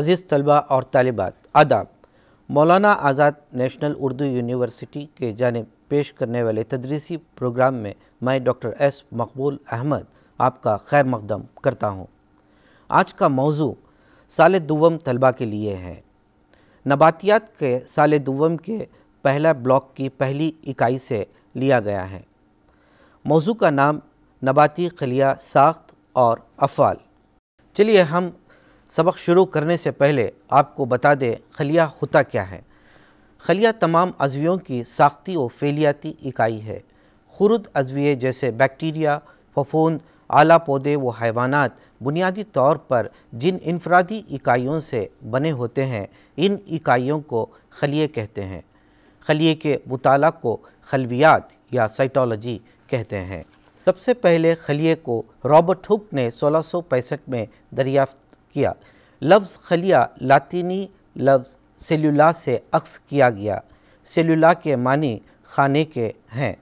अज़ीज़ तलबा और तलबात आदाब मौलाना आज़ाद नेशनल उर्दू यूनिवर्सिटी के जानब पेश करने वाले तदरीसी प्रोग्राम में मैं डॉक्टर एस मकबूल अहमद आपका खैर मकदम करता हूँ आज का मौजू साल दुवम तलबा के लिए है नबातियात के साल दुवम के पहला ब्लॉक की पहली इकाई से लिया गया है मौजू का नाम नबाती खलिया साख्त और अफ़ाल चलिए हम सबक शुरू करने से पहले आपको बता दें खलिया होता क्या है खलिया तमाम अजवियों की साख्ती व फैलियाती इकाई है खुरद अजविये जैसे बैक्टीरिया फफूंद आला पौधे व हैवानात बुनियादी तौर पर जिन इनफरादी इकाइयों से बने होते हैं इन इकाइयों को खलिए कहते हैं खलिए के मताल को खलवियात या साइटोलॉजी कहते हैं सबसे पहले खलिए को रॉबर्ट हुक ने सोलह में दरियाफ्त किया लफ्ज़ खलिया लातीनी लफ्ज़ सेलुला से अक्स किया गया सेलुला के मानी खाने के हैं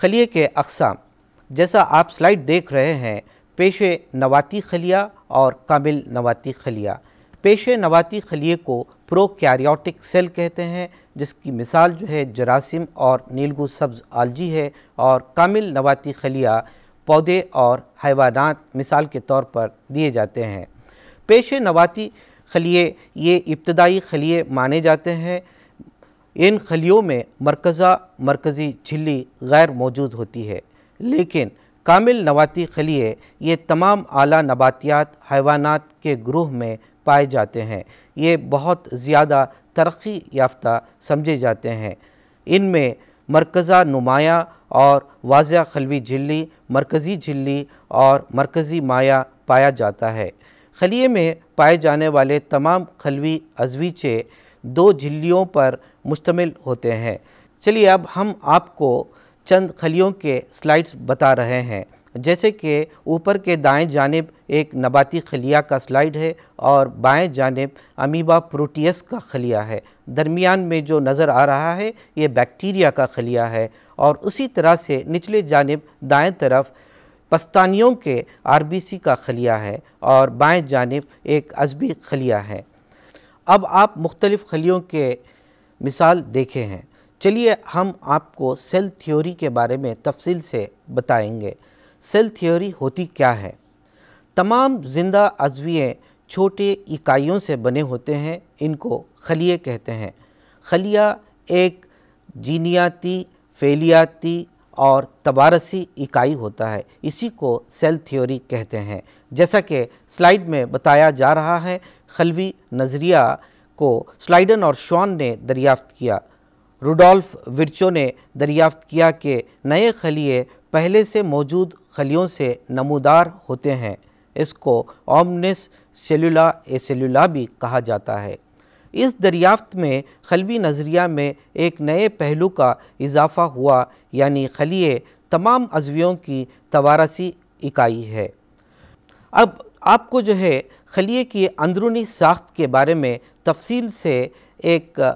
खलिए के अकसाम जैसा आप स्लाइड देख रहे हैं पेशे नवाती खलिया और कामिल नवाती खलिया पेशे नवाती खलिए को प्रो सेल कहते हैं जिसकी मिसाल जो है जरासिम और नीलगू सब्ज़ आलजी है और कामिल नवाती खलिया पौधे और हैवानात मिसाल के तौर पर दिए जाते हैं पेश नवाती खलिए ये इब्तदाई खलिए माने जाते हैं इन खलियों में मरकज़ा मरकज़ी झिल्ली गैर मौजूद होती है लेकिन कामिल नवाती खलिए ये तमाम आला नबातियात हैवानात के ग्रोह में पाए जाते हैं ये बहुत ज़्यादा तरक्की याफ्ता समझे जाते हैं इनमें मरकज़ा नुमाया और वाज़ खलवी झिल्ली मरकज़ी झिल्ली और मरकज़ी माया पाया जाता है खलिए में पाए जाने वाले तमाम खलवी अजवीचे दो झिल्लियों पर मुश्तमिल होते हैं चलिए अब हम आपको चंद खलियों के स्लाइड्स बता रहे हैं जैसे कि ऊपर के दाएं जानब एक नबाती खलिया का स्लाइड है और बाएं जानब अमीबा प्रोटियस का खलिया है दरमियान में जो नज़र आ रहा है ये बैक्टीरिया का खलिया है और उसी तरह से निचले जानब दाएं तरफ पस्तानियों के आरबीसी का खलिया है और बाएं जानब एक अजबी खलिया है अब आप मुख्तलिफ़ खलियों के मिसाल देखे हैं चलिए हम आपको सेल थ्योरी के बारे में तफसील से बताएंगे सेल थ्योरी होती क्या है तमाम जिंदा अजविये छोटे इकाइयों से बने होते हैं इनको खलिए कहते हैं खलिया एक जीनियाती फेलियाती और तबारसी इकाई होता है इसी को सेल थ्योरी कहते हैं जैसा कि स्लाइड में बताया जा रहा है खलवी नज़रिया को स्लाइडन और शॉन ने दरियाफ्त किया रूडोल्फ विरचो ने दरियाफ्त किया कि नए खलिए पहले से मौजूद खलियों से नमूदार होते हैं इसको ओमनिस सेलुला ए सेलुला भी कहा जाता है इस दरियाफ्त में खलवी नज़रिया में एक नए पहलू का इजाफ़ा हुआ यानी खलिए तमाम अजवियों की तवारसी इकाई है अब आपको जो है खलिए की अंदरूनी साख्त के बारे में तफसील से एक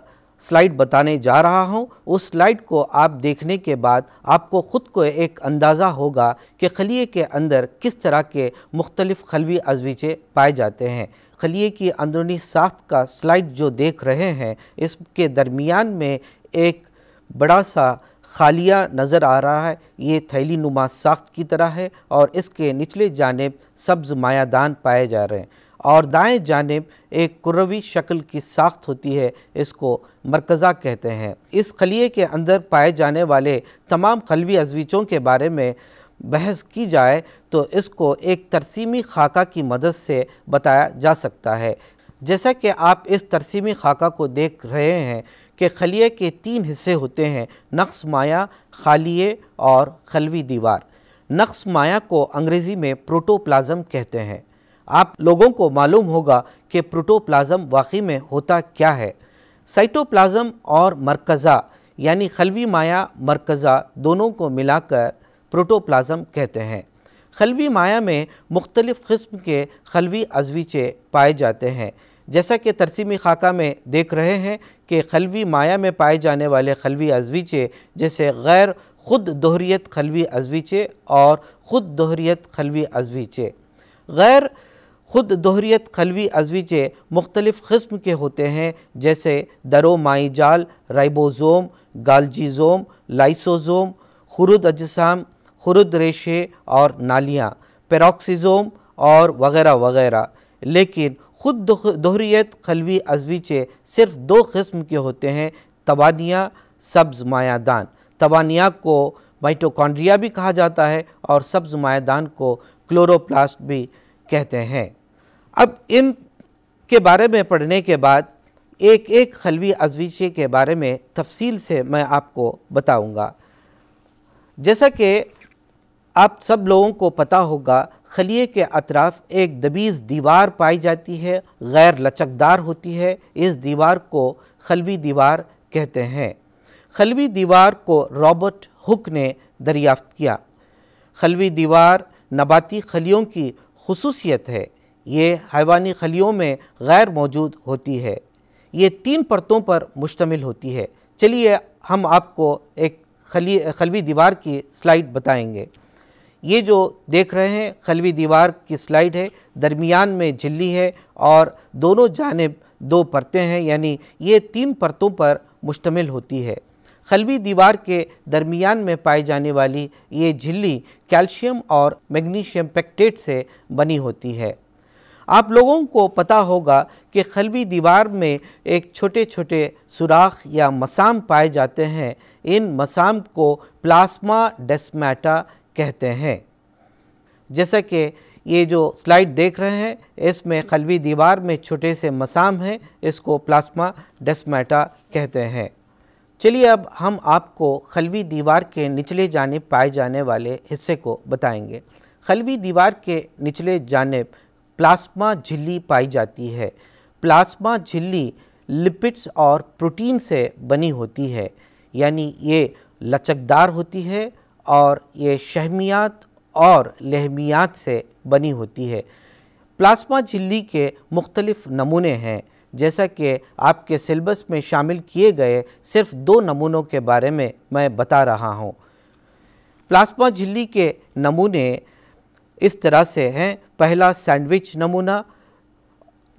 स्लाइड बताने जा रहा हूं उस स्लाइड को आप देखने के बाद आपको ख़ुद को एक अंदाज़ा होगा कि खलिए के अंदर किस तरह के मुख्तलिफ़ खलवी अजवीचे पाए जाते हैं खलिए की अंदरूनी साख्त का स्लाइड जो देख रहे हैं इसके दरमियान में एक बड़ा सा खालिया नज़र आ रहा है ये थैली नुमा साख्त की तरह है और इसके निचले जानब सब्ज़ मायादान पाए जा रहे हैं और दाएं जानब एक कुरवी शक्ल की साख्त होती है इसको मरकज़ा कहते हैं इस खलिए के अंदर पाए जाने वाले तमाम खलवी अजवीचों के बारे में बहस की जाए तो इसको एक तरसीमी खाका की मदद से बताया जा सकता है जैसा कि आप इस तरसीमी खाका को देख रहे हैं कि खलिए के तीन हिस्से होते हैं नक्स माया खालिए और खलवी दीवार नक्स माया को अंग्रेज़ी में प्रोटोप्लाज़म कहते हैं आप लोगों को मालूम होगा कि प्रोटोप्लाज़म वाकई में होता क्या है साइटोप्लाज़म और मरकज़ा यानी खलवी माया मरकज़ा दोनों को मिलाकर प्रोटोप्लाज़म कहते हैं खलवी माया में मुख्तलिफ़ किस्म के खलवी अजवीचे पाए जाते हैं जैसा कि तरसीमी खाका में देख रहे हैं कि खलवी माया में पाए जाने वाले खलवी अजवीचे जैसे गैर खुद दोहरीत खलवी अजवीचे और ख़ुद दोहरीत खलवी अजवीचे गैर खुद दोहरीत खलवी अजवीचे मुख्तलिफ़ किस्म के होते हैं जैसे दरो माई जाल राइबोज़ोम गालजीज़ोम लाइसोज़ोम खुरुद अजसाम खुरद रेशे और नालियाँ पेरोक्सीजोम और वगैरह वगैरह लेकिन ख़ुद दोहरीत खलवी अजवीचे सिर्फ दो किस्म के होते हैं तबानिया सब्ज़ मायादान तबानिया को माइटोकॉन्ड्रिया भी कहा जाता है और सब्ज़ मायादान को क्लोरोप्लास्ट भी कहते हैं अब इन के बारे में पढ़ने के बाद एक एक खलवी अजवीचे के बारे में तफसील से मैं आपको बताऊंगा जैसा कि आप सब लोगों को पता होगा खलिए के अतराफ एक दबीज़ दीवार पाई जाती है गैर लचकदार होती है इस दीवार को खलवी दीवार कहते हैं खलवी दीवार को रॉबर्ट हुक ने दरियाफ्त किया खलवी दीवार नबाती खलियों की खसूसियत है ये हैवानी खलियों में गैर मौजूद होती है ये तीन परतों पर मुश्तमिल होती है चलिए हम आपको एक खली खलवी दीवार की स्लाइड बताएंगे ये जो देख रहे हैं खलवी दीवार की स्लाइड है दरमियान में झिल्ली है और दोनों जानब दो परतें हैं यानी ये तीन परतों पर मुश्तमिल होती है खलवी दीवार के दरमियान में पाई जाने वाली ये झिल्ली कैल्शियम और मैग्नीशियम पैक्टेट से बनी होती है आप लोगों को पता होगा कि खलवी दीवार में एक छोटे छोटे सुराख या मसाम पाए जाते हैं इन मसाम को प्लाज्मा डेस्मेटा कहते हैं जैसा कि ये जो स्लाइड देख रहे हैं इसमें खलवी दीवार में छोटे से मसाम हैं इसको प्लाज्मा डेस्मेटा कहते हैं चलिए अब हम आपको खलवी दीवार के निचले जानेब पाए जाने वाले हिस्से को बताएंगे खलवी दीवार के निचले जानब प्लाज्मा झिल्ली पाई जाती है प्लाज्मा झिल्ली लिपिड्स और प्रोटीन से बनी होती है यानी ये लचकदार होती है और ये शहमियात और लहमियात से बनी होती है प्लाज्मा झिल्ली के मुख्तलिफ नमूने हैं जैसा कि आपके सिलेबस में शामिल किए गए सिर्फ दो नमूनों के बारे में मैं बता रहा हूँ प्लाज्मा झिल्ली के नमूने इस तरह से हैं पहला सैंडविच नमूना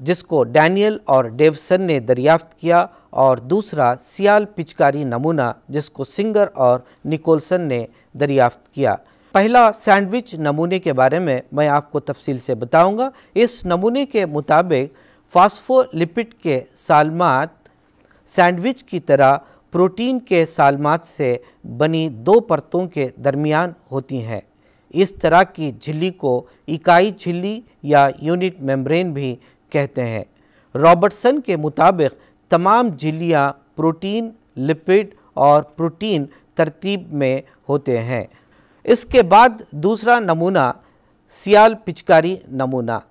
जिसको डैनियल और डेवसन ने दरियाफ्त किया और दूसरा सियाल पिचकारी नमूना जिसको सिंगर और निकोलसन ने दरियाफ्त किया पहला सैंडविच नमूने के बारे में मैं आपको तफसील से बताऊंगा। इस नमूने के मुताबिक फास्फोलिपिड के सालमात सैंडविच की तरह प्रोटीन के सालमात से बनी दो परतों के दरमियान होती हैं इस तरह की झिल्ली को इकाई झिल्ली या यूनिट मेम्ब्रेन भी कहते हैं रॉबर्टसन के मुताबिक तमाम झिल्लियाँ प्रोटीन लिपिड और प्रोटीन तरतीब में होते हैं इसके बाद दूसरा नमूना सियाल पिचकारी नमूना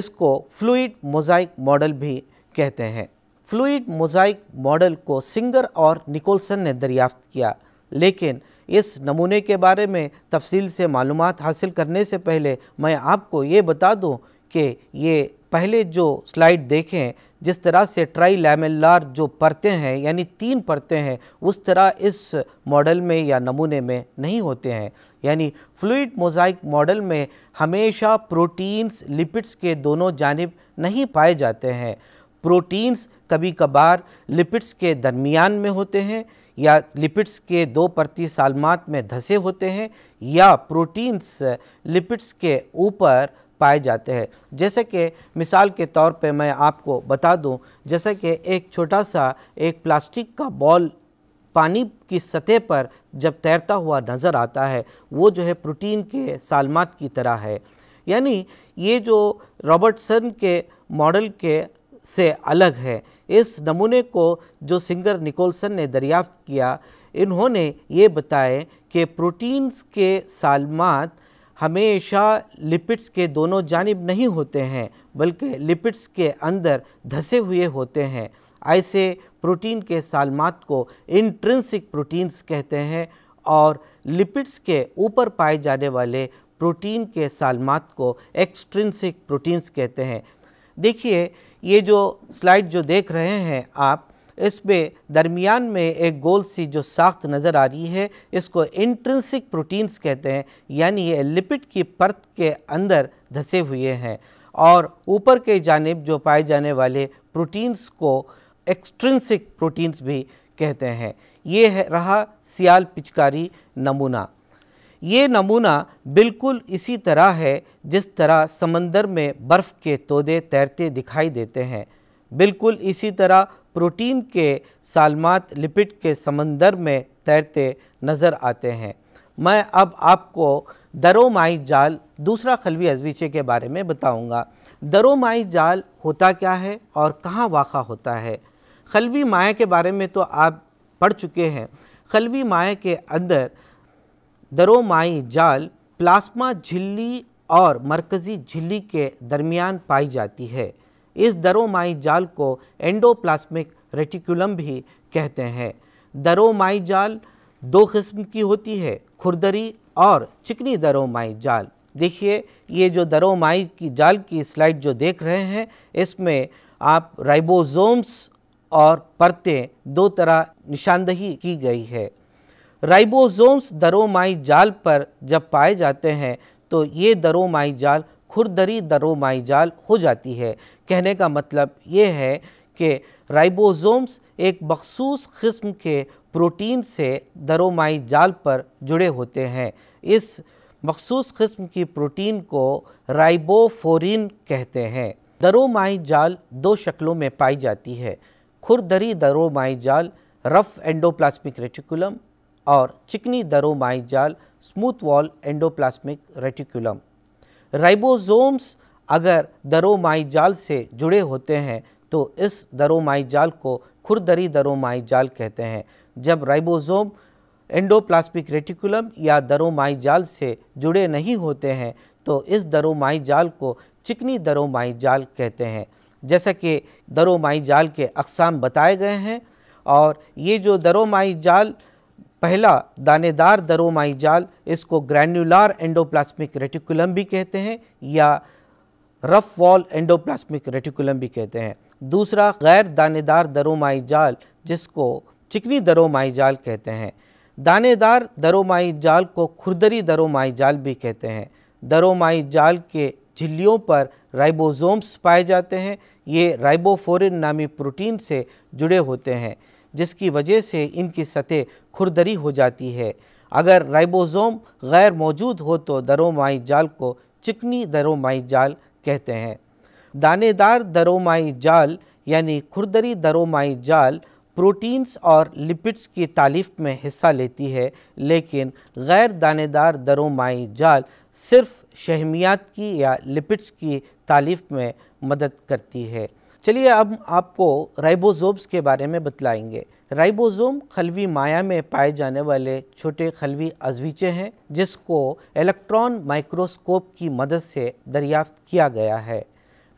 इसको फ्लूड मोजाइक मॉडल भी कहते हैं फ्लूड मोजाइक मॉडल को सिंगर और निकोलसन ने दरियाफ्त किया लेकिन इस नमूने के बारे में तफसील से मालूम हासिल करने से पहले मैं आपको ये बता दूं कि ये पहले जो स्लाइड देखें जिस तरह से ट्राई लैमेलार जो परतें हैं यानी तीन परतें हैं उस तरह इस मॉडल में या नमूने में नहीं होते हैं यानी फ्लूड मोजाइक मॉडल में हमेशा प्रोटीन्स लिपिड्स के दोनों जानब नहीं पाए जाते हैं प्रोटीन्स कभी कभार लिपिड्स के दरमियान में होते हैं या लिपिड्स के दो प्रति सालमात में धसे होते हैं या प्रोटीन्स लिपिड्स के ऊपर पाए जाते हैं जैसे कि मिसाल के तौर पे मैं आपको बता दूं जैसे कि एक छोटा सा एक प्लास्टिक का बॉल पानी की सतह पर जब तैरता हुआ नज़र आता है वो जो है प्रोटीन के सालमात की तरह है यानी ये जो रॉबर्टसन के मॉडल के से अलग है इस नमूने को जो सिंगर निकोलसन ने दरियाफ्त किया इन्होंने ये बताए कि प्रोटीन्स के सालमात हमेशा लिपिड्स के दोनों जानब नहीं होते हैं बल्कि लिपिड्स के अंदर धसे हुए होते हैं ऐसे प्रोटीन के सालमात को इंट्रेंसिक प्रोटीन्स कहते हैं और लिपिड्स के ऊपर पाए जाने वाले प्रोटीन के सालमात को एक्सट्रेंसिक प्रोटीन्स कहते हैं देखिए ये जो स्लाइड जो देख रहे हैं आप इस पर दरमियान में एक गोल सी जो साख्त नज़र आ रही है इसको इंट्रेंसिक प्रोटीन्स कहते हैं यानी ये लिपिड की परत के अंदर धसे हुए हैं और ऊपर के जानब जो पाए जाने वाले प्रोटीन्स को एक्सट्रेंसिक प्रोटीन्स भी कहते हैं ये है रहा सियाल पिचकारी नमूना ये नमूना बिल्कुल इसी तरह है जिस तरह समंदर में बर्फ़ के तोदे तैरते दिखाई देते हैं बिल्कुल इसी तरह प्रोटीन के सालमात लिपिड के समंदर में तैरते नज़र आते हैं मैं अब आपको दरोमाई जाल दूसरा खलवी अजवीचे के बारे में बताऊंगा। दरोमाई जाल होता क्या है और कहाँ वाक़ होता है खलवी माया के बारे में तो आप पढ़ चुके हैं खलवी माया के अंदर दरोमाई जाल प्लास्मा झिल्ली और मरकज़ी झिल्ली के दरमियान पाई जाती है इस दरोमाई जाल को एंडोप्लास्मिक रेटिकुलम भी कहते हैं दरोमाई जाल दो किस्म की होती है खुरदरी और चिकनी दरोमाई जाल देखिए ये जो दरोमाई की जाल की स्लाइड जो देख रहे हैं इसमें आप राइबोसोम्स और परतें दो तरह निशानदही की गई है राइबोसोम्स दरोमाई जाल पर जब पाए जाते हैं तो ये दरोमाई जाल खुरदरी दरो माईजाल हो जाती है कहने का मतलब ये है कि राइबोसोम्स एक मखसूस किस्म के प्रोटीन से दरोमाई जाल पर जुड़े होते हैं इस मखसूस किस्म की प्रोटीन को राइबोफोरिन कहते हैं दरोमाई जाल दो शक्लों में पाई जाती है खुरदरी दरोमाई जाल रफ एंडोप्लास्मिक रेटिकुलम और चिकनी दरोमाई जाल smooth wall endoplasmic reticulum ribosomes अगर जाल से जुड़े होते हैं तो इस जाल को खुरदरी जाल कहते हैं जब राइबोसोम एंडोप्लास्मिक रेटिकुलम या जाल से जुड़े नहीं होते हैं तो इस जाल को चिकनी जाल कहते हैं जैसा कि जाल के अकसाम बताए गए हैं और ये जो दरोमाई जाल पहला दानेदार दरोमाई जाल इसको ग्रैन्युलर एंडोप्लास्मिक रेटिकुलम भी कहते हैं या रफ वॉल एंडोप्लास्मिक रेटिकुलम भी कहते हैं दूसरा गैर दानेदार दरोमाई जाल जिसको चिकनी दरोमाई जाल कहते हैं दानेदार दरोमाई जाल को खुरदरी दरोमाई जाल भी कहते हैं दरोमाई जाल के झिल्लियों पर राइबोसोम्स पाए जाते हैं ये राइबोफोरिन नामी प्रोटीन से जुड़े होते हैं जिसकी वजह से इनकी सतह खुरदरी हो जाती है अगर राइबोसोम गैर मौजूद हो तो दरोमाई जाल को चिकनी दरोमाई जाल कहते हैं दानेदार दरोमाई जाल यानी खुरदरी दरोमाई जाल प्रोटीन्स और लिपिड्स की तालीफ में हिस्सा लेती है लेकिन गैर दानेदार दरोमाई जाल सिर्फ शहमियात की या लिपिड्स की तालीफ में मदद करती है चलिए अब आपको राइबोसोम्स के बारे में बतलाएंगे राइबोसोम खलवी माया में पाए जाने वाले छोटे खलवी अजवीचे हैं जिसको इलेक्ट्रॉन माइक्रोस्कोप की मदद से दरियाफ्त किया गया है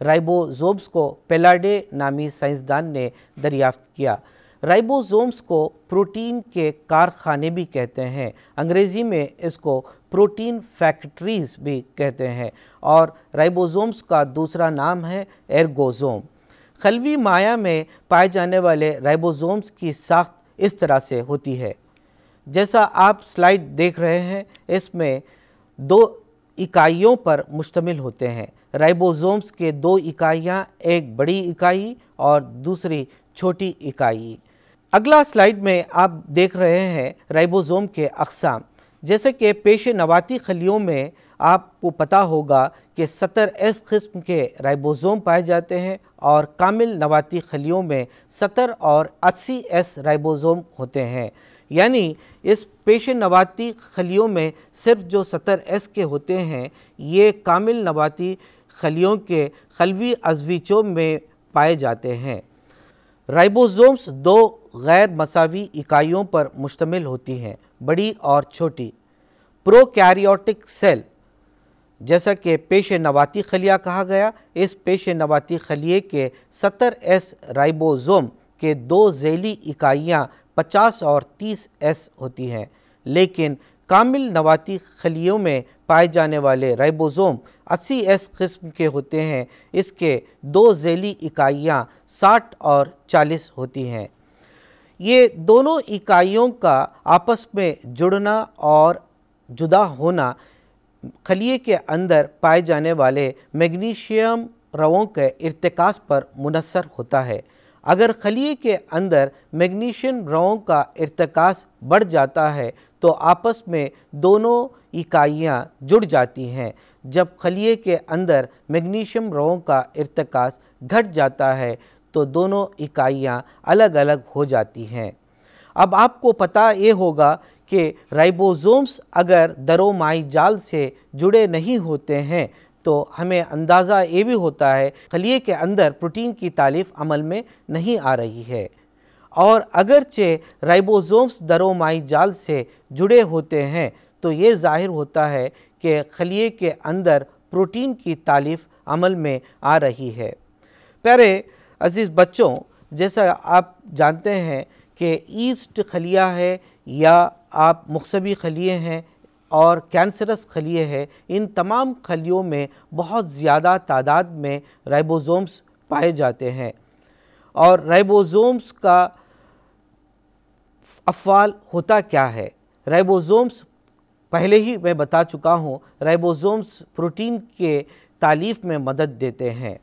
राइबोसोम्स को पेलाडे नामी साइंसदान ने दरियाफ्त किया राइबोसोम्स को प्रोटीन के कारखाने भी कहते हैं अंग्रेज़ी में इसको प्रोटीन फैक्ट्रीज भी कहते हैं और राइबोसोम्स का दूसरा नाम है एर्गोसोम खलवी माया में पाए जाने वाले राइबोसोम्स की साख्त इस तरह से होती है जैसा आप स्लाइड देख रहे हैं इसमें दो इकाइयों पर मुश्तमिल होते हैं राइबोसोम्स के दो इकाइयाँ एक बड़ी इकाई और दूसरी छोटी इकाई अगला स्लाइड में आप देख रहे हैं राइबोसोम के अकसाम जैसे कि पेश नवाती खलियों में आपको पता होगा कि सत्तर एस किस्म के राइबोसोम पाए जाते हैं और कामिल नवाती खलियों में सत्तर और अस्सी एस राइबोसोम होते हैं यानी इस पेश नवाती खलियों में सिर्फ जो सत्तर एस के होते हैं ये कामिल नवाती खलियों के खलवी अजवीचों में पाए जाते हैं राइबोसोम्स दो गैर मसावी इकाइयों पर मुश्तमिल होती हैं बड़ी और छोटी प्रोकैरियोटिक सेल जैसा कि पेश नवाती खलिया कहा गया इस पेश नवाती खलिए के सत्तर एस राइबोजोम के दो झैली इकाइयाँ पचास और तीस एस होती हैं लेकिन कामिल नवाती खलियों में पाए जाने वाले राइबोसोम 80 एस किस्म के होते हैं इसके दो झैली इकाइयाँ 60 और 40 होती हैं ये दोनों इकाइयों का आपस में जुड़ना और जुदा होना खलिए के अंदर पाए जाने वाले मैग्नीशियम रवों के इरतकास पर मुनसर होता है अगर खलिए के अंदर मैग्नीशियम रवों का इरतकास बढ़ जाता है तो आपस में दोनों इकाइयाँ जुड़ जाती हैं जब खलिए के अंदर मैग्नीशियम रवों का इरतकास घट जाता है तो दोनों इकाइयाँ अलग अलग हो जाती हैं अब आपको पता ये होगा कि राइबोसोम्स अगर दरोमाई जाल से जुड़े नहीं होते हैं तो हमें अंदाज़ा ये भी होता है खलिए के अंदर प्रोटीन की तालीफ अमल में नहीं आ रही है और अगरचे राइबोसोम्स दरोमाई जाल से जुड़े होते हैं तो ये जाहिर होता है कि खलिए के अंदर प्रोटीन की तालीफ अमल में आ रही है प्यारे अजीज़ बच्चों जैसा आप जानते हैं कि ईस्ट खलिया है या आप मकसबी खलिए हैं और कैंसरस खलिए हैं इन तमाम खलियों में बहुत ज़्यादा तादाद में राइबोसोम्स पाए जाते हैं और राइबोसोम्स का अफवाल होता क्या है राइबोसोम्स पहले ही मैं बता चुका हूँ राइबोसोम्स प्रोटीन के तालीफ में मदद देते हैं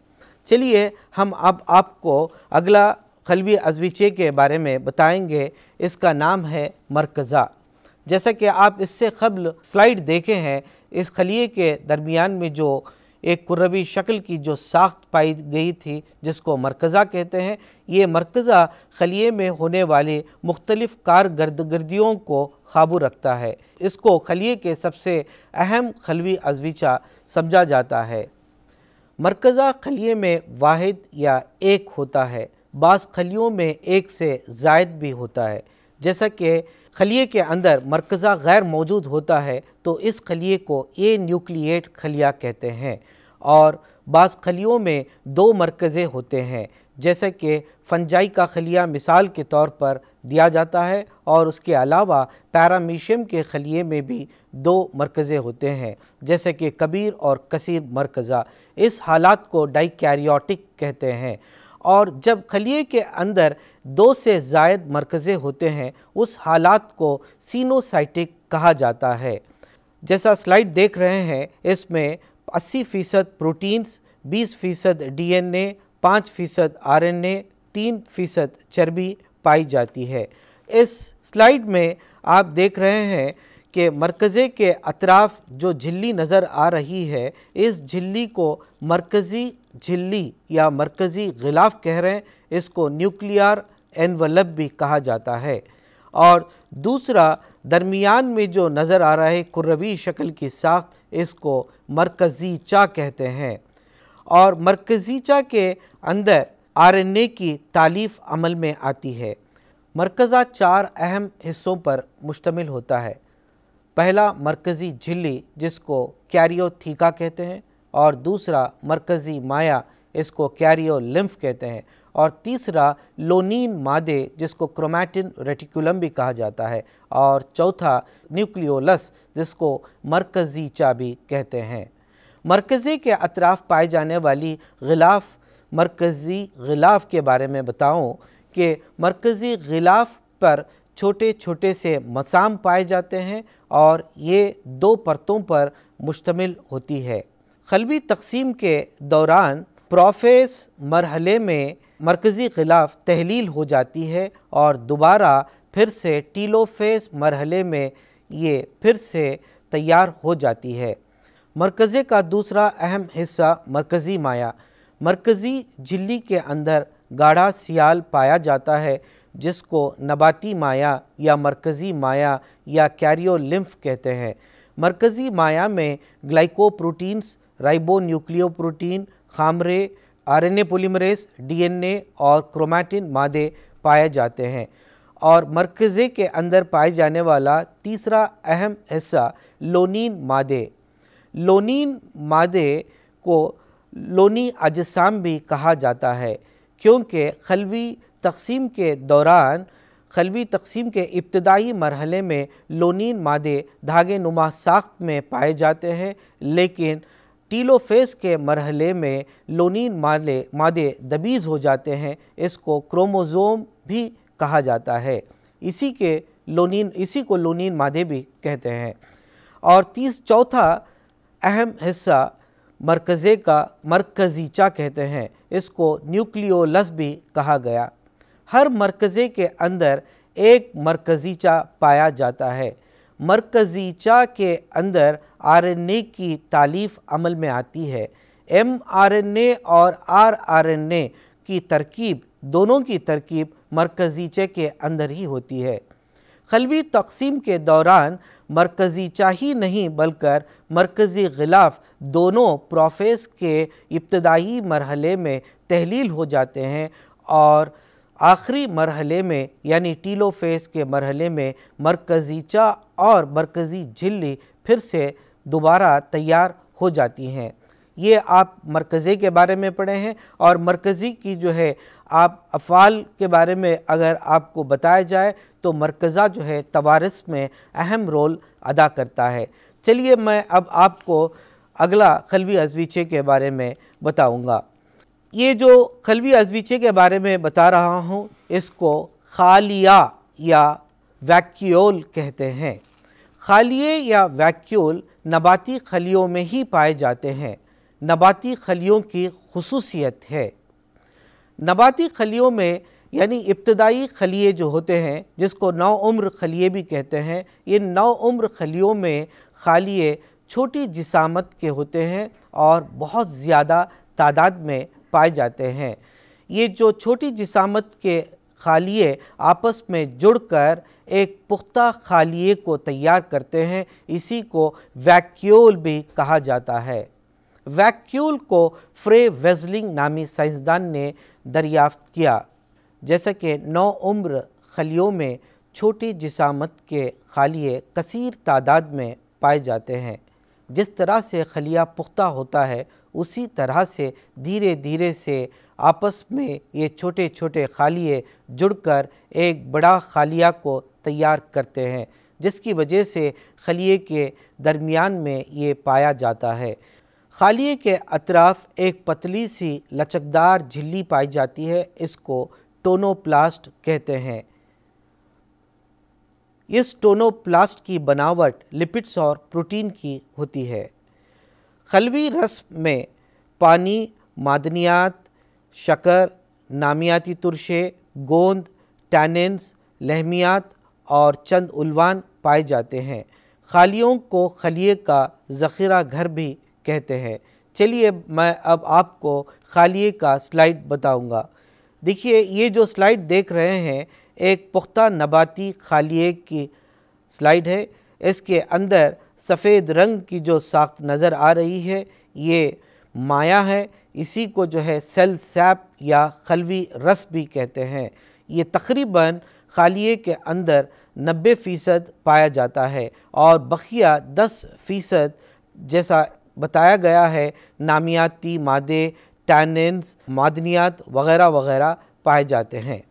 चलिए हम अब आपको अगला खलवी अजवीचे के बारे में बताएंगे इसका नाम है मरकज़ा जैसा कि आप इससे कबल स्लाइड देखे हैं इस खलिए के दरमियान में जो एक कुरबी शक्ल की जो साख्त पाई गई थी जिसको मरकज़ा कहते हैं ये मरकज़ा खलिए में होने वाले मुख्तलफ़ कारगर्दगर्दियों को काबू रखता है इसको खलिए के सबसे अहम खलवी अजवीचा समझा जाता है मरकज़ा खलिए में वाद या एक होता है बास खलियों में एक से जायद भी होता है जैसा कि खलिए के अंदर मरकज़ा गैर मौजूद होता है तो इस खलिए को ए न्यूक्लिएट खलिया कहते हैं और बास खलियों में दो मरकज़े होते हैं जैसे कि फंजाई का खलिया मिसाल के तौर पर दिया जाता है और उसके अलावा पैरामीशियम के खलिए में भी दो मरकज़े होते हैं जैसे कि कबीर और कसीर मरकज़ा इस हालात को डाइकैरियोटिक कहते हैं और जब खलिए के अंदर दो से जायद मरकज़े होते हैं उस हालात को सीनोसाइटिक कहा जाता है जैसा स्लाइड देख रहे हैं इसमें 80 फ़ीसद प्रोटीन्स 20 फ़ीसद डी एन ए पाँच फ़ीसद आर एन ए तीन फ़ीसद चर्बी पाई जाती है इस स्लाइड में आप देख रहे हैं कि मरकज़े के अतराफ़ जो झिल्ली नज़र आ रही है इस झिल्ली को मरकज़ी झिल्ली या मरकज़ी गिलाफ कह रहे हैं इसको न्यूक्लियर एनवलब भी कहा जाता है और दूसरा दरमियान में जो नज़र आ रहा है कुर्रवी शक्ल की साख्त इसको मरकज़ी चा कहते हैं और मरकज़ी चा के अंदर आरएनए की तालीफ अमल में आती है मरकज़ा चार अहम हिस्सों पर मुश्तमिल होता है पहला मरकज़ी झिल्ली जिसको कैरियो थीका कहते हैं और दूसरा मरकज़ी माया इसको कैरियो लिम्फ कहते हैं और तीसरा लोनिन मादे जिसको क्रोमैटिन रेटिकुलम भी कहा जाता है और चौथा न्यूक्लियोलस जिसको मरकज़ी चाबी कहते हैं मरकज़ी के अतराफ़ पाए जाने वाली गिलाफ मरकज़ी गिलाफ के बारे में बताऊं कि मरकज़ी गिलाफ पर छोटे छोटे से मसाम पाए जाते हैं और ये दो परतों पर मुश्तमिल होती है खलबी तकसीम के दौरान प्रोफेस मरहले में मरकज़ी खिलाफ तहलील हो जाती है और दोबारा फिर से टीलोफेस मरहले में ये फिर से तैयार हो जाती है मरकज़े का दूसरा अहम हिस्सा मरकज़ी माया मरकज़ी झिल्ली के अंदर गाढ़ा सियाल पाया जाता है जिसको नबाती माया या मरकज़ी माया या कैरियो लिम्फ कहते हैं मरकज़ी माया में ग्लाइकोप्रोटीन्स राइबो प्रोटीन खामरे डी एन डीएनए और क्रोमैटिन मादे पाए जाते हैं और मरकज़े के अंदर पाए जाने वाला तीसरा अहम हिस्सा लोनिन मादे लोनिन मादे को लोनी अजसाम भी कहा जाता है क्योंकि खलवी तकसीम के दौरान खलवी तकसीम के इब्तदाई मरहले में लोनिन मादे धागे नुमा साख्त में पाए जाते हैं लेकिन टीलोफेस के मरहले में लोनिन माले मादे दबीज़ हो जाते हैं इसको क्रोमोज़ोम भी कहा जाता है इसी के लोनिन इसी को लोनिन मादे भी कहते हैं और तीस चौथा अहम हिस्सा मरकज़े का मरकजीचा कहते हैं इसको न्यूक्लियोलस भी कहा गया हर मरकज़े के अंदर एक मरकज़ीचा पाया जाता है मरकज़ीचा के अंदर आरएनए की तालीफ अमल में आती है एम आर एन ए और आर आर एन ए की तरकीब दोनों की तरकीब मरकज़ीचे के अंदर ही होती है खलवी तकसीम के दौरान मरकज़ीचा ही नहीं बल्कि मरकज़ी गिलाफ दोनों प्रोफेस के इब्तदाई मरहले में तहलील हो जाते हैं और आखिरी मरहले में यानी टीलो फेस के मरहले में मरकज़ीचा और मरकज़ी झिल्ली फिर से दोबारा तैयार हो जाती हैं ये आप मरकज़े के बारे में पढ़े हैं और मरकज़ी की जो है आप अफ़ाल के बारे में अगर आपको बताया जाए तो मरकज़ा जो है तवारस में अहम रोल अदा करता है चलिए मैं अब आपको अगला खलवी अजवीचे के बारे में बताऊंगा ये जो खलवी अजवीचे के बारे में बता रहा हूँ इसको खालिया या वैक्यूल कहते हैं खालिए या वैक्यूल नबाती खलियों में ही पाए जाते हैं नबाती खलियों की खसूसियत है नबाती खलियों में यानी इब्तदाई खलिए जो होते हैं जिसको नौ उम्र खलिए भी कहते हैं ये नौ उम्र खलियों में खालिए छोटी जिसामत के होते हैं और बहुत ज़्यादा तादाद में पाए जाते हैं ये जो छोटी जिसामत के खालिए आपस में जुड़कर एक पुख्ता खालिए को तैयार करते हैं इसी को वैक्यूल भी कहा जाता है वैक्यूल को फ्रे वेजलिंग नामी साइंसदान ने दरियाफ्त किया जैसा कि नौ उम्र खलियों में छोटी जिसामत के खालिए कसीर तादाद में पाए जाते हैं जिस तरह से खलिया पुख्ता होता है उसी तरह से धीरे धीरे से आपस में ये छोटे छोटे खालिए जुड़कर एक बड़ा खालिया को तैयार करते हैं जिसकी वजह से खलिए के दरमियान में ये पाया जाता है खालिए के अतराफ एक पतली सी लचकदार झिल्ली पाई जाती है इसको टोनोप्लास्ट कहते हैं इस टोनोप्लास्ट की बनावट लिपिड्स और प्रोटीन की होती है खलवी रस्म में पानी मादनियात शकर नामियाती तुरशे गोंद टैनिन्स लहमियात और चंद उलवान पाए जाते हैं खालियों को खलिए का ज़ख़ीरा घर भी कहते हैं चलिए मैं अब आपको खालिए का स्लाइड बताऊंगा। देखिए ये जो स्लाइड देख रहे हैं एक पुख्ता नबाती खालिए की स्लाइड है इसके अंदर सफ़ेद रंग की जो साख्त नज़र आ रही है ये माया है इसी को जो है सेल सैप या खलवी रस भी कहते हैं ये तकरीबन खालिए के अंदर 90 फ़ीसद पाया जाता है और बखिया 10 फ़ीसद जैसा बताया गया है नामियाती मादे टैनन्स मादनियात वगैरह वगैरह पाए जाते हैं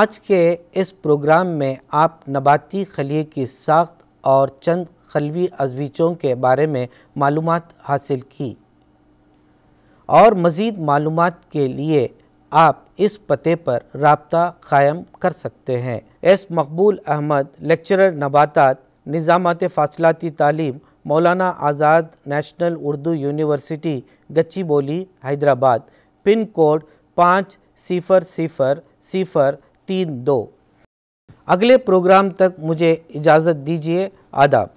आज के इस प्रोग्राम में आप नबाती खलिए की साख्त और चंद खलवी अजवीचों के बारे में मालूम हासिल की और मज़ीद मालूम के लिए आप इस पते पर रबता क़ायम कर सकते हैं एस मकबूल अहमद लेक्चरर नबातात निज़ामत फासलाती तालीम मौलाना आज़ाद नेशनल उर्दू यूनिवर्सिटी गच्ची बोली हैदराबाद पिन कोड पाँच सिफ़र सिफ़र सिफ़र तीन दो अगले प्रोग्राम तक मुझे इजाज़त दीजिए आदाब